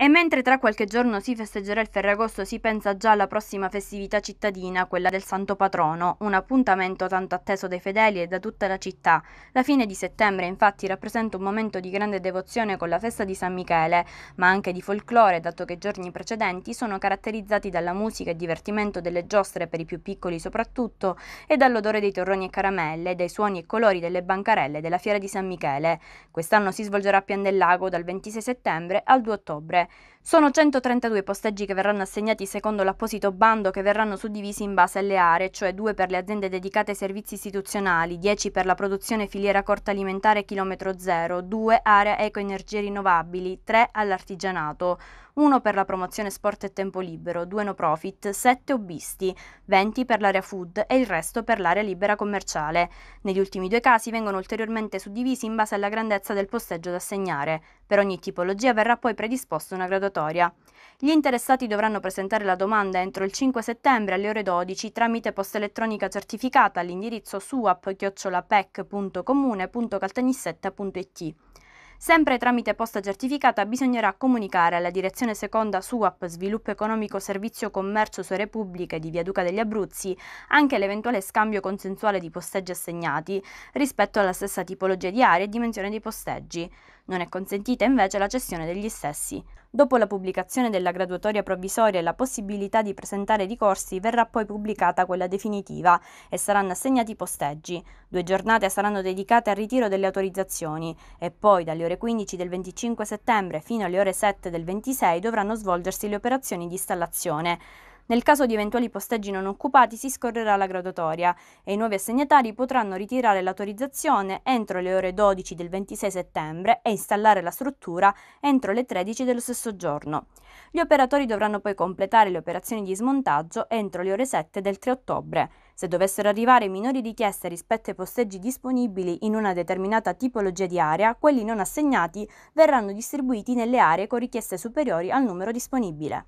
E mentre tra qualche giorno si festeggerà il Ferragosto, si pensa già alla prossima festività cittadina, quella del Santo Patrono, un appuntamento tanto atteso dai fedeli e da tutta la città. La fine di settembre infatti rappresenta un momento di grande devozione con la festa di San Michele, ma anche di folklore, dato che i giorni precedenti sono caratterizzati dalla musica e divertimento delle giostre per i più piccoli soprattutto, e dall'odore dei torroni e caramelle, dai suoni e colori delle bancarelle della Fiera di San Michele. Quest'anno si svolgerà a Pian del Lago dal 26 settembre al 2 ottobre. Sono 132 posteggi che verranno assegnati secondo l'apposito bando che verranno suddivisi in base alle aree, cioè 2 per le aziende dedicate ai servizi istituzionali, 10 per la produzione filiera corta alimentare chilometro zero, 2 area energie rinnovabili, 3 all'artigianato. 1 per la promozione sport e tempo libero, 2 no profit, 7 hobbisti, 20 per l'area food e il resto per l'area libera commerciale. Negli ultimi due casi vengono ulteriormente suddivisi in base alla grandezza del posteggio da assegnare. Per ogni tipologia verrà poi predisposta una graduatoria. Gli interessati dovranno presentare la domanda entro il 5 settembre alle ore 12 tramite posta elettronica certificata all'indirizzo suap-pec.comune.caltanissetta.it. Sempre tramite posta certificata bisognerà comunicare alla direzione seconda SUAP Sviluppo Economico Servizio Commercio Sue Repubbliche di Via Duca degli Abruzzi anche l'eventuale scambio consensuale di posteggi assegnati rispetto alla stessa tipologia di area e dimensione dei posteggi. Non è consentita invece la cessione degli stessi. Dopo la pubblicazione della graduatoria provvisoria e la possibilità di presentare ricorsi, verrà poi pubblicata quella definitiva e saranno assegnati posteggi. Due giornate saranno dedicate al ritiro delle autorizzazioni e poi dalle ore 15 del 25 settembre fino alle ore 7 del 26 dovranno svolgersi le operazioni di installazione. Nel caso di eventuali posteggi non occupati si scorrerà la graduatoria e i nuovi assegnatari potranno ritirare l'autorizzazione entro le ore 12 del 26 settembre e installare la struttura entro le 13 dello stesso giorno. Gli operatori dovranno poi completare le operazioni di smontaggio entro le ore 7 del 3 ottobre. Se dovessero arrivare minori richieste rispetto ai posteggi disponibili in una determinata tipologia di area, quelli non assegnati verranno distribuiti nelle aree con richieste superiori al numero disponibile.